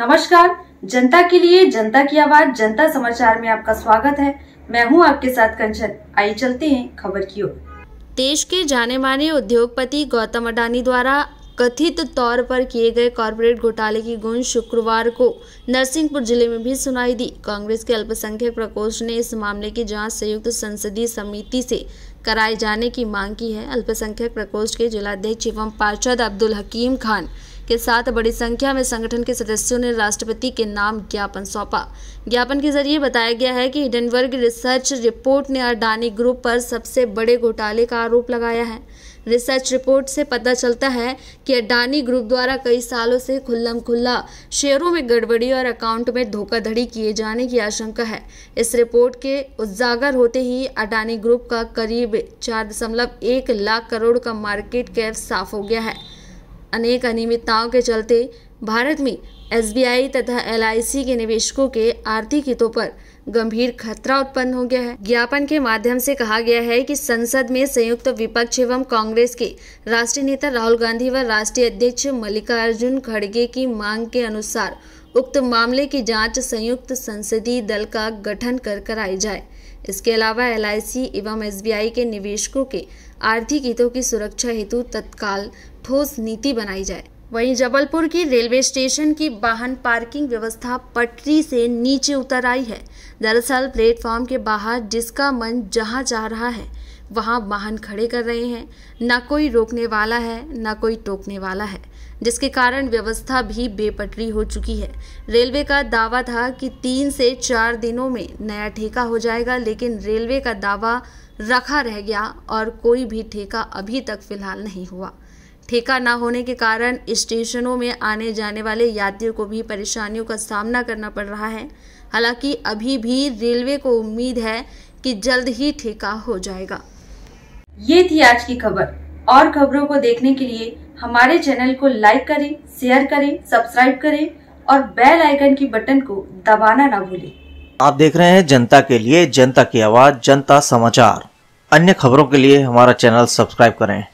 नमस्कार जनता के लिए जनता की आवाज जनता समाचार में आपका स्वागत है मैं हूं आपके साथ कंचन आई चलते हैं खबर की ओर देश के जाने माने उद्योगपति गौतम अडानी द्वारा कथित तौर पर किए गए कॉरपोरेट घोटाले की गूंज शुक्रवार को नरसिंहपुर जिले में भी सुनाई दी कांग्रेस के अल्पसंख्यक प्रकोष्ठ ने इस मामले की जांच संयुक्त संसदीय समिति से कराए जाने की मांग की है अल्पसंख्यक प्रकोष्ठ के जिलाध्यक्ष एवं पार्षद अब्दुल हकीम खान के साथ बड़ी संख्या में संगठन के सदस्यों ने राष्ट्रपति के नाम ज्ञापन सौंपा ज्ञापन के जरिए बताया गया है कि हिडनबर्ग रिसर्च रिपोर्ट ने अडानी ग्रुप पर सबसे बड़े घोटाले का आरोप लगाया है रिसर्च रिपोर्ट से पता चलता है कि अडानी ग्रुप द्वारा कई सालों से खुल्लम खुल्ला शेयरों में गड़बड़ी और अकाउंट में धोखाधड़ी किए जाने की आशंका है इस रिपोर्ट के उजागर होते ही अडानी ग्रुप का करीब चार दशमलव एक लाख करोड़ का मार्केट कैप साफ हो गया है अनेक अनियमितताओं के चलते भारत में एसबीआई तथा एलआईसी के निवेशकों के आर्थिक हितों पर गंभीर खतरा उत्पन्न हो गया है ज्ञापन के माध्यम से कहा गया है कि संसद में संयुक्त विपक्ष एवं कांग्रेस के राष्ट्रीय नेता राहुल गांधी व राष्ट्रीय अध्यक्ष मल्लिकार्जुन खड़गे की मांग के अनुसार उक्त मामले की जांच संयुक्त संसदीय दल का गठन कर कराई जाए इसके अलावा एल एवं एस के निवेशकों के आर्थिक हितों की सुरक्षा हेतु तत्काल ठोस नीति बनाई जाए वहीं जबलपुर की रेलवे स्टेशन की वाहन पार्किंग व्यवस्था पटरी से नीचे उतर आई है दरअसल प्लेटफॉर्म के बाहर जिसका मन जहां जा रहा है वहां वाहन खड़े कर रहे हैं ना कोई रोकने वाला है ना कोई टोकने वाला है जिसके कारण व्यवस्था भी बेपटरी हो चुकी है रेलवे का दावा था कि तीन से चार दिनों में नया ठेका हो जाएगा लेकिन रेलवे का दावा रखा रह गया और कोई भी ठेका अभी तक फिलहाल नहीं हुआ ठेका ना होने के कारण स्टेशनों में आने जाने वाले यात्रियों को भी परेशानियों का सामना करना पड़ रहा है हालांकि अभी भी रेलवे को उम्मीद है कि जल्द ही ठेका हो जाएगा ये थी आज की खबर और खबरों को देखने के लिए हमारे चैनल को लाइक करें शेयर करें सब्सक्राइब करें और बेल आइकन की बटन को दबाना ना भूलें आप देख रहे हैं जनता के लिए जनता की आवाज जनता समाचार अन्य खबरों के लिए हमारा चैनल सब्सक्राइब करें